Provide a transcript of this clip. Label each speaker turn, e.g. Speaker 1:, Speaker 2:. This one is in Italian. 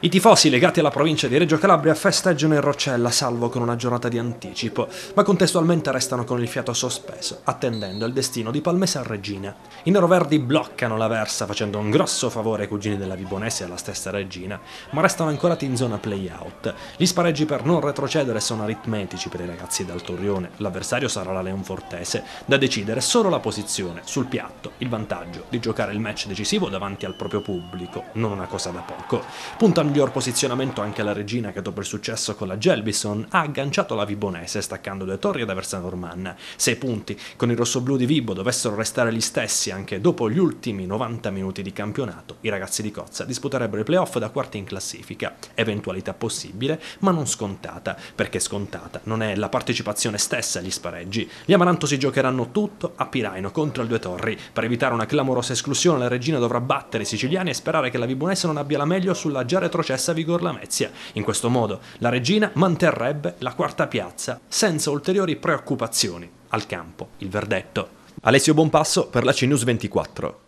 Speaker 1: I tifosi legati alla provincia di Reggio Calabria festeggiano in Roccella, salvo con una giornata di anticipo, ma contestualmente restano con il fiato sospeso, attendendo il destino di Palmese a Regina. I neroverdi bloccano la versa facendo un grosso favore ai cugini della Vibonese e alla stessa Regina, ma restano ancorati in zona play-out. Gli spareggi per non retrocedere sono aritmetici per i ragazzi dal Torrione, l'avversario sarà la Leonfortese, da decidere solo la posizione, sul piatto, il vantaggio di giocare il match decisivo davanti al proprio pubblico, non una cosa da poco. Puntano miglior posizionamento anche la regina che dopo il successo con la Gelbison ha agganciato la Vibonese staccando due torri da Versanorman. 6 punti, con i rossoblù di Vibo dovessero restare gli stessi anche dopo gli ultimi 90 minuti di campionato, i ragazzi di Cozza disputerebbero i playoff da quarti in classifica, eventualità possibile ma non scontata, perché scontata non è la partecipazione stessa agli spareggi. Gli Amaranto si giocheranno tutto a Piraino contro il Due Torri, per evitare una clamorosa esclusione la regina dovrà battere i siciliani e sperare che la Vibonese non abbia la meglio sulla già Jared retrocessa Vigor Lamezia. In questo modo la regina manterrebbe la quarta piazza senza ulteriori preoccupazioni. Al campo, il verdetto. Alessio Bonpasso per la CNews 24.